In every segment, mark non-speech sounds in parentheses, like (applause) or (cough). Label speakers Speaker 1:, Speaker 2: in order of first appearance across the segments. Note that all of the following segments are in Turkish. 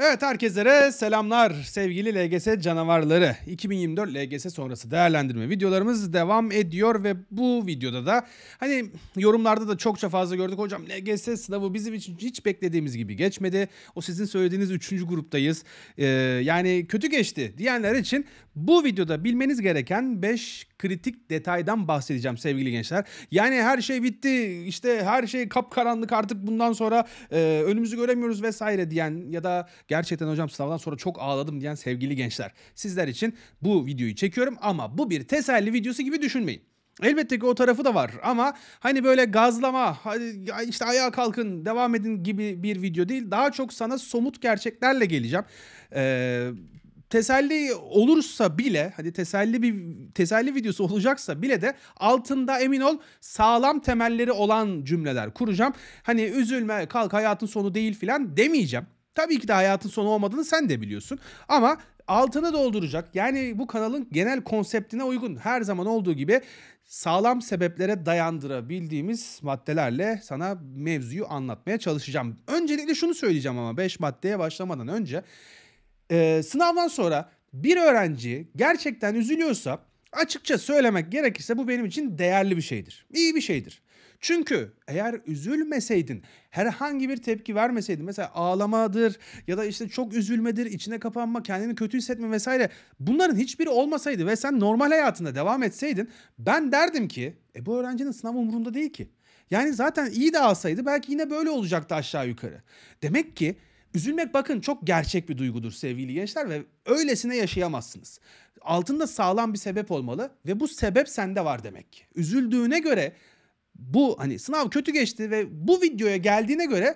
Speaker 1: Evet herkese selamlar sevgili LGS canavarları. 2024 LGS sonrası değerlendirme videolarımız devam ediyor ve bu videoda da hani yorumlarda da çokça fazla gördük. Hocam LGS sınavı bizim için hiç beklediğimiz gibi geçmedi. O sizin söylediğiniz üçüncü gruptayız. Ee, yani kötü geçti diyenler için bu videoda bilmeniz gereken 5 kritik detaydan bahsedeceğim sevgili gençler. Yani her şey bitti işte her şey kapkaranlık artık bundan sonra e, önümüzü göremiyoruz vesaire diyen ya da Gerçekten hocam sınavdan sonra çok ağladım diyen sevgili gençler. Sizler için bu videoyu çekiyorum ama bu bir teselli videosu gibi düşünmeyin. Elbette ki o tarafı da var ama hani böyle gazlama, işte ayağa kalkın, devam edin gibi bir video değil. Daha çok sana somut gerçeklerle geleceğim. Ee, teselli olursa bile hani teselli bir teselli videosu olacaksa bile de altında emin ol sağlam temelleri olan cümleler kuracağım. Hani üzülme kalk hayatın sonu değil filan demeyeceğim. Tabii ki de hayatın sonu olmadığını sen de biliyorsun. Ama altını dolduracak. Yani bu kanalın genel konseptine uygun her zaman olduğu gibi sağlam sebeplere dayandırabildiğimiz maddelerle sana mevzuyu anlatmaya çalışacağım. Öncelikle şunu söyleyeceğim ama 5 maddeye başlamadan önce. E, sınavdan sonra bir öğrenci gerçekten üzülüyorsa açıkça söylemek gerekirse bu benim için değerli bir şeydir. İyi bir şeydir. Çünkü eğer üzülmeseydin, herhangi bir tepki vermeseydin mesela ağlamadır ya da işte çok üzülmedir, içine kapanma, kendini kötü hissetme vesaire bunların hiçbiri olmasaydı ve sen normal hayatında devam etseydin ben derdim ki e bu öğrencinin sınav umurunda değil ki. Yani zaten iyi de alsaydı belki yine böyle olacaktı aşağı yukarı. Demek ki Üzülmek bakın çok gerçek bir duygudur sevgili gençler ve öylesine yaşayamazsınız. Altında sağlam bir sebep olmalı ve bu sebep sende var demek. ki. Üzüldüğüne göre bu hani sınav kötü geçti ve bu videoya geldiğine göre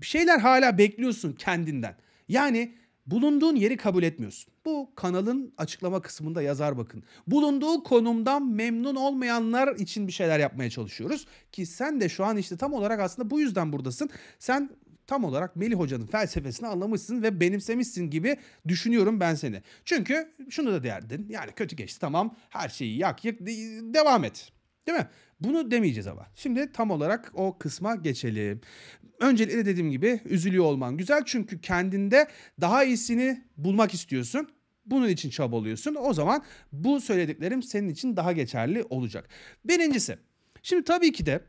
Speaker 1: bir şeyler hala bekliyorsun kendinden. Yani bulunduğun yeri kabul etmiyorsun. Bu kanalın açıklama kısmında yazar bakın. Bulunduğu konumdan memnun olmayanlar için bir şeyler yapmaya çalışıyoruz. Ki sen de şu an işte tam olarak aslında bu yüzden buradasın. Sen tam olarak Melih Hoca'nın felsefesini anlamışsın ve benimsemişsin gibi düşünüyorum ben seni. Çünkü şunu da derdin yani kötü geçti tamam her şeyi yak yak devam et. Değil mi? Bunu demeyeceğiz ama. Şimdi tam olarak o kısma geçelim. Öncelikle dediğim gibi üzülüyor olman güzel çünkü kendinde daha iyisini bulmak istiyorsun. Bunun için çabalıyorsun. O zaman bu söylediklerim senin için daha geçerli olacak. Birincisi. Şimdi tabii ki de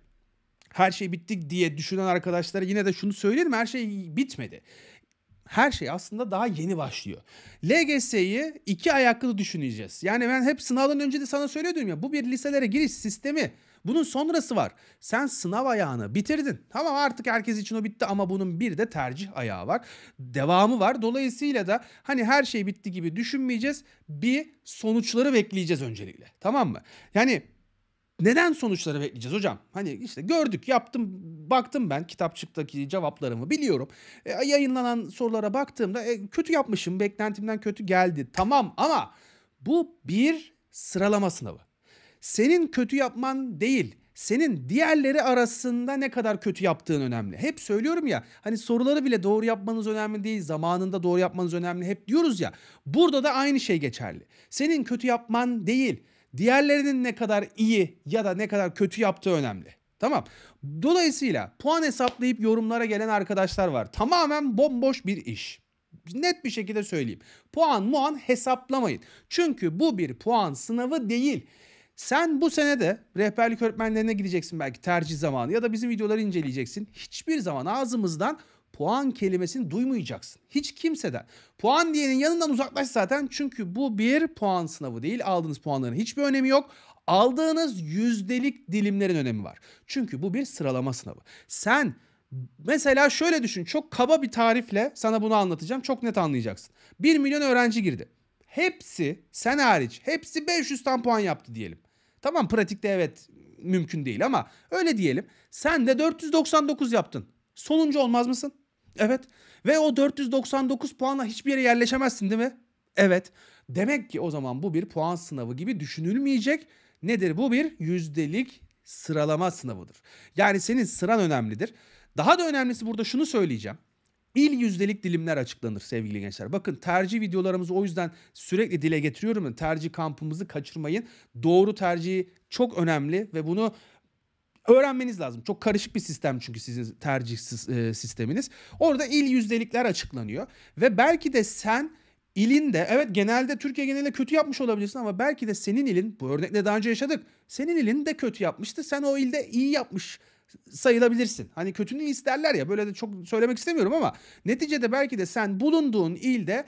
Speaker 1: her şey bitti diye düşünen arkadaşlara yine de şunu söyleyelim. Her şey bitmedi her şey aslında daha yeni başlıyor. LGS'yi iki ayaklı düşüneceğiz. Yani ben hep sınavdan önce de sana söylüyordum ya bu bir liselere giriş sistemi. Bunun sonrası var. Sen sınav ayağını bitirdin. Tamam artık herkes için o bitti ama bunun bir de tercih ayağı var. Devamı var. Dolayısıyla da hani her şey bitti gibi düşünmeyeceğiz. Bir sonuçları bekleyeceğiz öncelikle. Tamam mı? Yani neden sonuçları bekleyeceğiz hocam? Hani işte gördük, yaptım, baktım ben kitapçıktaki cevaplarımı biliyorum. E, yayınlanan sorulara baktığımda e, kötü yapmışım, beklentimden kötü geldi. Tamam ama bu bir sıralama sınavı senin kötü yapman değil senin diğerleri arasında ne kadar kötü yaptığın önemli. Hep söylüyorum ya hani soruları bile doğru yapmanız önemli değil. Zamanında doğru yapmanız önemli. Hep diyoruz ya burada da aynı şey geçerli. Senin kötü yapman değil. Diğerlerinin ne kadar iyi ya da ne kadar kötü yaptığı önemli. Tamam. Dolayısıyla puan hesaplayıp yorumlara gelen arkadaşlar var. Tamamen bomboş bir iş. Net bir şekilde söyleyeyim. Puan muan hesaplamayın. Çünkü bu bir puan sınavı değil sen bu sene de rehberlik öğretmenlerine gideceksin belki tercih zamanı ya da bizim videoları inceleyeceksin. Hiçbir zaman ağzımızdan puan kelimesini duymayacaksın. Hiç kimseden. Puan diyenin yanından uzaklaş zaten çünkü bu bir puan sınavı değil. Aldığınız puanların hiçbir önemi yok. Aldığınız yüzdelik dilimlerin önemi var. Çünkü bu bir sıralama sınavı. Sen mesela şöyle düşün. Çok kaba bir tarifle sana bunu anlatacağım. Çok net anlayacaksın. 1 milyon öğrenci girdi. Hepsi sen hariç hepsi 500 tam puan yaptı diyelim. Tamam pratikte evet mümkün değil ama öyle diyelim. Sen de 499 yaptın. Sonuncu olmaz mısın? Evet. Ve o 499 puanla hiçbir yere yerleşemezsin değil mi? Evet. Demek ki o zaman bu bir puan sınavı gibi düşünülmeyecek. Nedir bu bir yüzdelik sıralama sınavıdır. Yani senin sıran önemlidir. Daha da önemlisi burada şunu söyleyeceğim. İl yüzdelik dilimler açıklanır sevgili gençler. Bakın tercih videolarımızı o yüzden sürekli dile getiriyorum. Tercih kampımızı kaçırmayın. Doğru tercihi çok önemli ve bunu öğrenmeniz lazım. Çok karışık bir sistem çünkü sizin tercih e, sisteminiz. Orada il yüzdelikler açıklanıyor ve belki de sen ilinde evet genelde Türkiye genelinde kötü yapmış olabilirsin ama belki de senin ilin bu örnekle daha önce yaşadık. Senin ilin de kötü yapmıştı. Sen o ilde iyi yapmış sayılabilirsin. Hani kötünü isterler ya böyle de çok söylemek istemiyorum ama neticede belki de sen bulunduğun ilde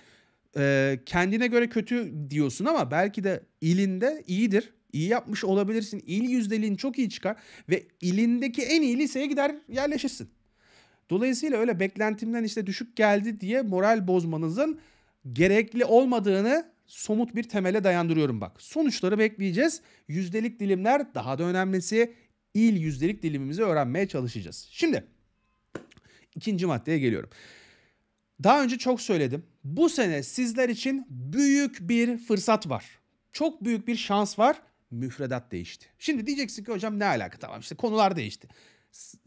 Speaker 1: e, kendine göre kötü diyorsun ama belki de ilinde iyidir. İyi yapmış olabilirsin. İl yüzdeliğin çok iyi çıkar ve ilindeki en iyi liseye gider yerleşirsin. Dolayısıyla öyle beklentimden işte düşük geldi diye moral bozmanızın gerekli olmadığını somut bir temele dayandırıyorum bak. Sonuçları bekleyeceğiz. Yüzdelik dilimler daha da önemlisi il yüzdelik dilimimizi öğrenmeye çalışacağız. Şimdi ikinci maddeye geliyorum. Daha önce çok söyledim. Bu sene sizler için büyük bir fırsat var. Çok büyük bir şans var. Müfredat değişti. Şimdi diyeceksin ki hocam ne alaka tamam işte konular değişti.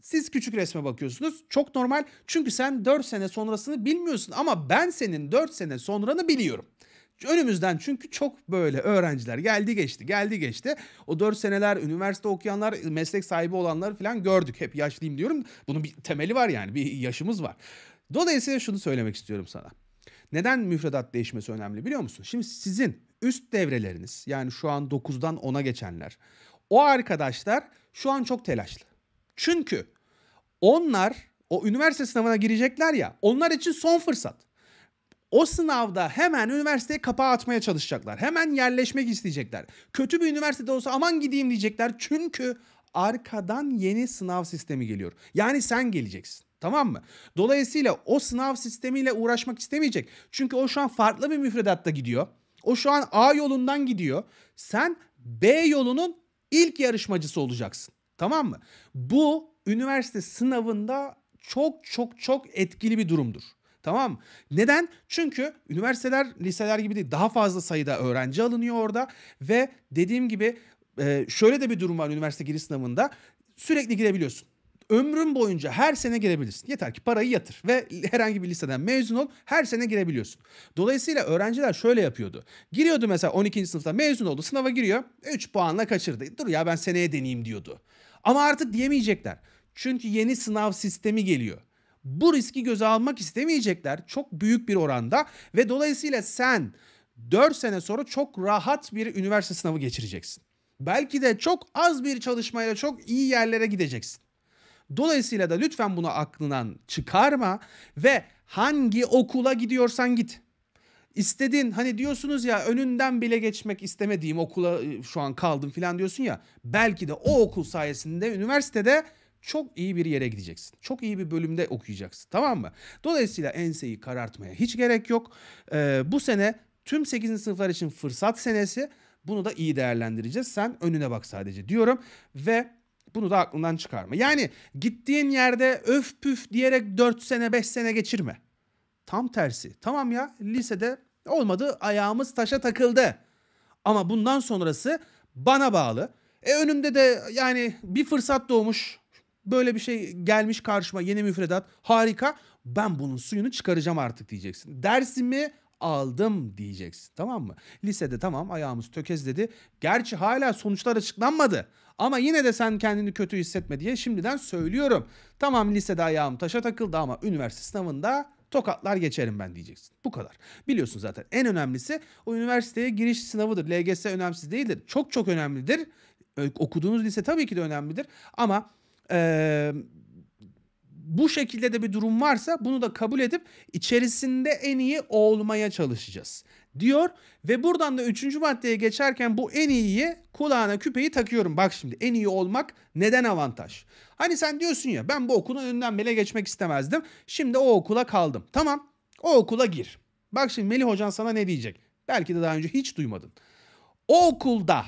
Speaker 1: Siz küçük resme bakıyorsunuz. Çok normal. Çünkü sen 4 sene sonrasını bilmiyorsun ama ben senin 4 sene sonranı biliyorum. Önümüzden çünkü çok böyle öğrenciler geldi geçti geldi geçti. O 4 seneler üniversite okuyanlar meslek sahibi olanlar falan gördük. Hep yaşlıyım diyorum. Bunun bir temeli var yani bir yaşımız var. Dolayısıyla şunu söylemek istiyorum sana. Neden müfredat değişmesi önemli biliyor musun? Şimdi sizin üst devreleriniz yani şu an 9'dan 10'a geçenler. O arkadaşlar şu an çok telaşlı. Çünkü onlar o üniversite sınavına girecekler ya onlar için son fırsat. O sınavda hemen üniversiteye kapağı atmaya çalışacaklar. Hemen yerleşmek isteyecekler. Kötü bir üniversitede olsa aman gideyim diyecekler. Çünkü arkadan yeni sınav sistemi geliyor. Yani sen geleceksin. Tamam mı? Dolayısıyla o sınav sistemiyle uğraşmak istemeyecek. Çünkü o şu an farklı bir müfredatta gidiyor. O şu an A yolundan gidiyor. Sen B yolunun ilk yarışmacısı olacaksın. Tamam mı? Bu üniversite sınavında çok çok çok etkili bir durumdur. Tamam Neden? Çünkü üniversiteler liseler gibi değil daha fazla sayıda öğrenci alınıyor orada ve dediğim gibi e, şöyle de bir durum var üniversite giriş sınavında sürekli girebiliyorsun ömrün boyunca her sene girebilirsin. Yeter ki parayı yatır ve (laughs) herhangi bir liseden mezun ol her sene girebiliyorsun. Dolayısıyla öğrenciler şöyle yapıyordu. Giriyordu mesela 12. sınıfta mezun oldu sınava giriyor 3 puanla kaçırdı. Dur ya ben seneye deneyeyim diyordu. Ama artık diyemeyecekler. Çünkü yeni sınav sistemi geliyor bu riski göze almak istemeyecekler çok büyük bir oranda ve dolayısıyla sen 4 sene sonra çok rahat bir üniversite sınavı geçireceksin. Belki de çok az bir çalışmayla çok iyi yerlere gideceksin. Dolayısıyla da lütfen bunu aklından çıkarma ve hangi okula gidiyorsan git. İstediğin hani diyorsunuz ya önünden bile geçmek istemediğim okula şu an kaldım filan diyorsun ya. Belki de o okul sayesinde üniversitede çok iyi bir yere gideceksin. Çok iyi bir bölümde okuyacaksın tamam mı? Dolayısıyla enseyi karartmaya hiç gerek yok. Ee, bu sene tüm 8. sınıflar için fırsat senesi. Bunu da iyi değerlendireceğiz. Sen önüne bak sadece diyorum ve bunu da aklından çıkarma. Yani gittiğin yerde öf püf diyerek 4 sene 5 sene geçirme. Tam tersi. Tamam ya lisede olmadı ayağımız taşa takıldı. Ama bundan sonrası bana bağlı. E önümde de yani bir fırsat doğmuş Böyle bir şey gelmiş karşıma yeni müfredat harika ben bunun suyunu çıkaracağım artık diyeceksin. Dersimi aldım diyeceksin tamam mı? Lisede tamam ayağımız tökezledi. Gerçi hala sonuçlar açıklanmadı. Ama yine de sen kendini kötü hissetme diye şimdiden söylüyorum. Tamam lisede ayağım taşa takıldı ama üniversite sınavında tokatlar geçerim ben diyeceksin. Bu kadar. Biliyorsun zaten en önemlisi o üniversiteye giriş sınavıdır. LGS önemsiz değildir. Çok çok önemlidir. Okuduğunuz lise tabii ki de önemlidir. Ama ee, bu şekilde de bir durum varsa bunu da kabul edip içerisinde en iyi olmaya çalışacağız diyor ve buradan da üçüncü maddeye geçerken bu en iyiyi kulağına küpeyi takıyorum. Bak şimdi en iyi olmak neden avantaj? Hani sen diyorsun ya ben bu okulun önünden bile geçmek istemezdim. Şimdi o okula kaldım. Tamam o okula gir. Bak şimdi Melih hocan sana ne diyecek? Belki de daha önce hiç duymadın. O okulda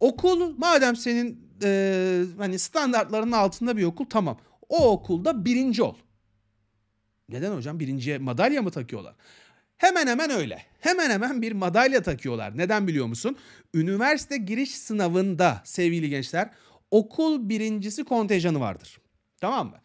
Speaker 1: Okul madem senin e, hani standartlarının altında bir okul tamam. O okulda birinci ol. Neden hocam birinciye madalya mı takıyorlar? Hemen hemen öyle. Hemen hemen bir madalya takıyorlar. Neden biliyor musun? Üniversite giriş sınavında sevgili gençler okul birincisi kontenjanı vardır. Tamam mı?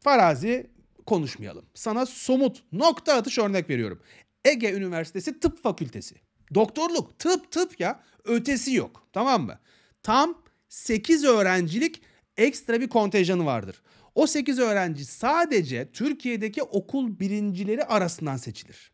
Speaker 1: Farazi konuşmayalım. Sana somut nokta atış örnek veriyorum. Ege Üniversitesi Tıp Fakültesi. Doktorluk, tıp tıp ya. Ötesi yok. Tamam mı? Tam 8 öğrencilik ekstra bir kontenjanı vardır. O 8 öğrenci sadece Türkiye'deki okul birincileri arasından seçilir.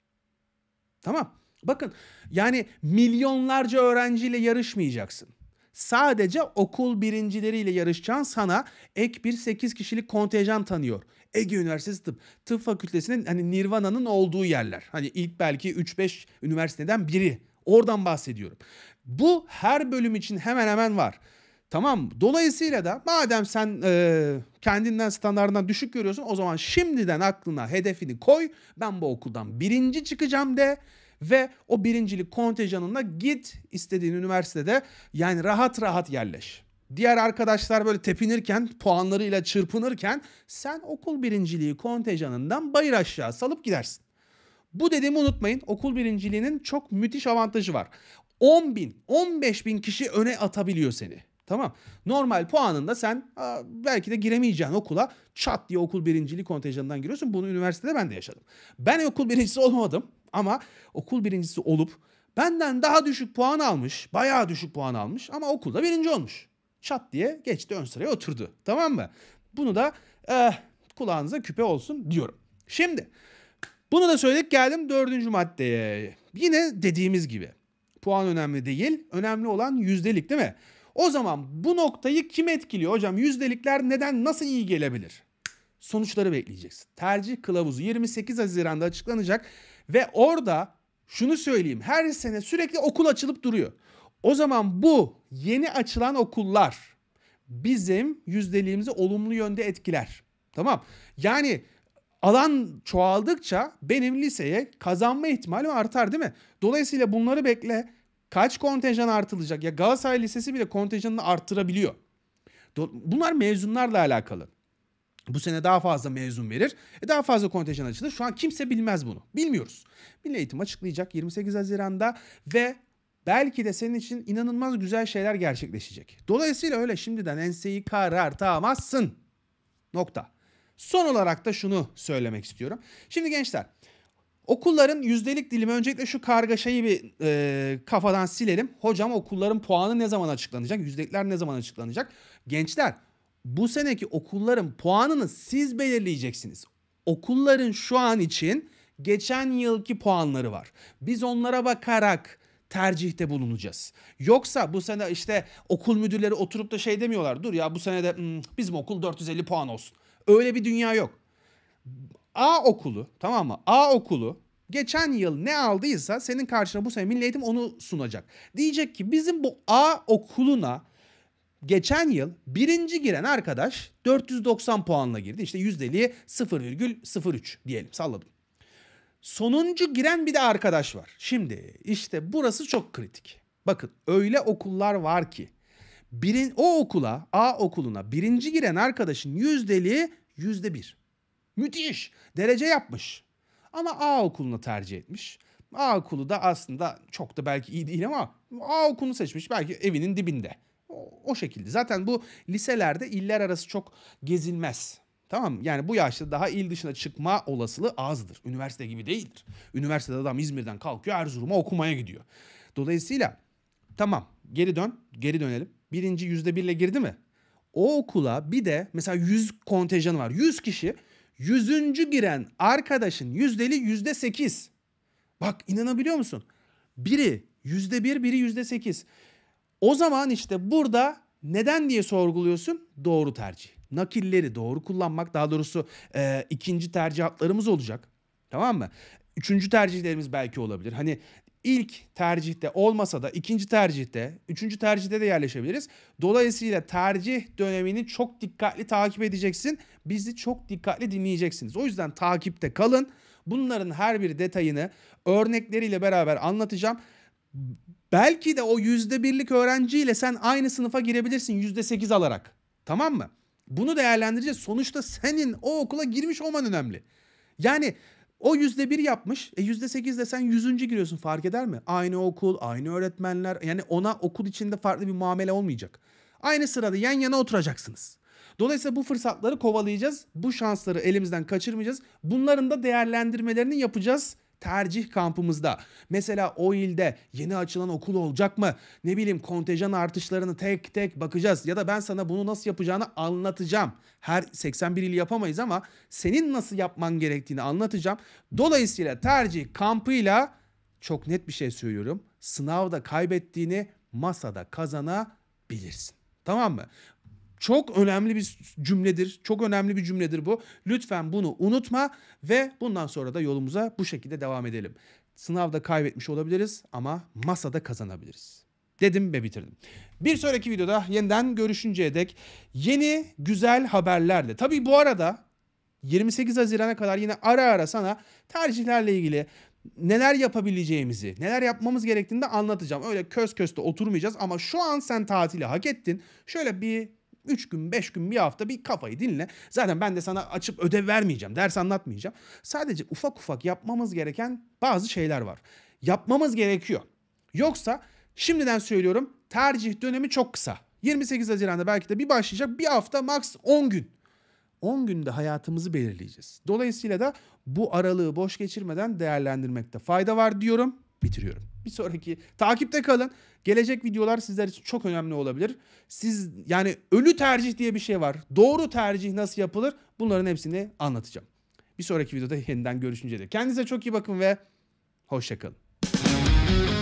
Speaker 1: Tamam. Bakın yani milyonlarca öğrenciyle yarışmayacaksın. Sadece okul birincileriyle yarışacağın sana ek bir 8 kişilik kontenjan tanıyor. Ege Üniversitesi Tıp. Tıp fakültesinin hani Nirvana'nın olduğu yerler. Hani ilk belki 3-5 üniversiteden biri Oradan bahsediyorum. Bu her bölüm için hemen hemen var. Tamam Dolayısıyla da madem sen e, kendinden standartından düşük görüyorsun o zaman şimdiden aklına hedefini koy. Ben bu okuldan birinci çıkacağım de ve o birincilik kontenjanına git istediğin üniversitede yani rahat rahat yerleş. Diğer arkadaşlar böyle tepinirken, puanlarıyla çırpınırken sen okul birinciliği kontenjanından bayır aşağı salıp gidersin. Bu dediğimi unutmayın. Okul birinciliğinin çok müthiş avantajı var. 10 bin, 15 bin kişi öne atabiliyor seni. Tamam. Normal puanında sen belki de giremeyeceğin okula çat diye okul birincili kontenjanından giriyorsun. Bunu üniversitede ben de yaşadım. Ben okul birincisi olmadım ama okul birincisi olup benden daha düşük puan almış. Bayağı düşük puan almış ama okulda birinci olmuş. Çat diye geçti ön sıraya oturdu. Tamam mı? Bunu da eh, kulağınıza küpe olsun diyorum. Şimdi bunu da söyledik geldim dördüncü maddeye. Yine dediğimiz gibi puan önemli değil. Önemli olan yüzdelik değil mi? O zaman bu noktayı kim etkiliyor? Hocam yüzdelikler neden nasıl iyi gelebilir? Sonuçları bekleyeceksin. Tercih kılavuzu 28 Haziran'da açıklanacak ve orada şunu söyleyeyim. Her sene sürekli okul açılıp duruyor. O zaman bu yeni açılan okullar bizim yüzdeliğimizi olumlu yönde etkiler. Tamam. Yani alan çoğaldıkça benim liseye kazanma ihtimalim artar değil mi? Dolayısıyla bunları bekle. Kaç kontenjan artılacak? Ya Galatasaray Lisesi bile kontenjanını arttırabiliyor. Bunlar mezunlarla alakalı. Bu sene daha fazla mezun verir. E daha fazla kontenjan açılır. Şu an kimse bilmez bunu. Bilmiyoruz. Milli Eğitim açıklayacak 28 Haziran'da ve belki de senin için inanılmaz güzel şeyler gerçekleşecek. Dolayısıyla öyle şimdiden enseyi karartamazsın. Nokta. Son olarak da şunu söylemek istiyorum. Şimdi gençler Okulların yüzdelik dilimi öncelikle şu kargaşayı bir e, kafadan silelim. Hocam okulların puanı ne zaman açıklanacak? Yüzdelikler ne zaman açıklanacak? Gençler bu seneki okulların puanını siz belirleyeceksiniz. Okulların şu an için geçen yılki puanları var. Biz onlara bakarak tercihte bulunacağız. Yoksa bu sene işte okul müdürleri oturup da şey demiyorlar. Dur ya bu sene de hmm, bizim okul 450 puan olsun. Öyle bir dünya yok. A okulu tamam mı? A okulu geçen yıl ne aldıysa senin karşına bu sene Milli Eğitim onu sunacak. Diyecek ki bizim bu A okuluna geçen yıl birinci giren arkadaş 490 puanla girdi. İşte yüzdeliği 0,03 diyelim salladım. Sonuncu giren bir de arkadaş var. Şimdi işte burası çok kritik. Bakın öyle okullar var ki Birin, o okula, A okuluna birinci giren arkadaşın yüzdeliği yüzde bir. Müthiş. Derece yapmış. Ama A okulunu tercih etmiş. A okulu da aslında çok da belki iyi değil ama A okulunu seçmiş. Belki evinin dibinde. O, o şekilde. Zaten bu liselerde iller arası çok gezilmez. Tamam Yani bu yaşta daha il dışına çıkma olasılığı azdır. Üniversite gibi değildir. Üniversitede adam İzmir'den kalkıyor Erzurum'a okumaya gidiyor. Dolayısıyla tamam geri dön, geri dönelim birinci yüzde birle girdi mi? O okula bir de mesela 100 kontenjanı var. 100 kişi. Yüzüncü giren arkadaşın yüzdeli yüzde sekiz. Bak inanabiliyor musun? Biri yüzde bir, biri yüzde sekiz. O zaman işte burada neden diye sorguluyorsun? Doğru tercih. Nakilleri doğru kullanmak daha doğrusu e, ikinci tercihatlarımız olacak. Tamam mı? Üçüncü tercihlerimiz belki olabilir. Hani ilk tercihte olmasa da ikinci tercihte, üçüncü tercihte de yerleşebiliriz. Dolayısıyla tercih dönemini çok dikkatli takip edeceksin. Bizi çok dikkatli dinleyeceksiniz. O yüzden takipte kalın. Bunların her bir detayını örnekleriyle beraber anlatacağım. Belki de o yüzde birlik öğrenciyle sen aynı sınıfa girebilirsin yüzde sekiz alarak. Tamam mı? Bunu değerlendireceğiz. Sonuçta senin o okula girmiş olman önemli. Yani o yüzde bir yapmış. E yüzde sekiz de sen yüzüncü giriyorsun fark eder mi? Aynı okul, aynı öğretmenler. Yani ona okul içinde farklı bir muamele olmayacak. Aynı sırada yan yana oturacaksınız. Dolayısıyla bu fırsatları kovalayacağız. Bu şansları elimizden kaçırmayacağız. Bunların da değerlendirmelerini yapacağız tercih kampımızda. Mesela o ilde yeni açılan okul olacak mı? Ne bileyim kontenjan artışlarını tek tek bakacağız. Ya da ben sana bunu nasıl yapacağını anlatacağım. Her 81 il yapamayız ama senin nasıl yapman gerektiğini anlatacağım. Dolayısıyla tercih kampıyla çok net bir şey söylüyorum. Sınavda kaybettiğini masada kazanabilirsin. Tamam mı? Çok önemli bir cümledir. Çok önemli bir cümledir bu. Lütfen bunu unutma ve bundan sonra da yolumuza bu şekilde devam edelim. Sınavda kaybetmiş olabiliriz ama masada kazanabiliriz. Dedim ve bitirdim. Bir sonraki videoda yeniden görüşünceye dek yeni güzel haberlerle. Tabii bu arada 28 Haziran'a kadar yine ara ara sana tercihlerle ilgili neler yapabileceğimizi, neler yapmamız gerektiğini de anlatacağım. Öyle köz köste oturmayacağız ama şu an sen tatili hak ettin. Şöyle bir 3 gün, 5 gün, bir hafta bir kafayı dinle. Zaten ben de sana açıp ödev vermeyeceğim, ders anlatmayacağım. Sadece ufak ufak yapmamız gereken bazı şeyler var. Yapmamız gerekiyor. Yoksa şimdiden söylüyorum tercih dönemi çok kısa. 28 Haziran'da belki de bir başlayacak bir hafta max 10 gün. 10 günde hayatımızı belirleyeceğiz. Dolayısıyla da bu aralığı boş geçirmeden değerlendirmekte fayda var diyorum bitiriyorum. Bir sonraki takipte kalın. Gelecek videolar sizler için çok önemli olabilir. Siz yani ölü tercih diye bir şey var. Doğru tercih nasıl yapılır? Bunların hepsini anlatacağım. Bir sonraki videoda yeniden görüşünceye dek. Kendinize çok iyi bakın ve hoşçakalın.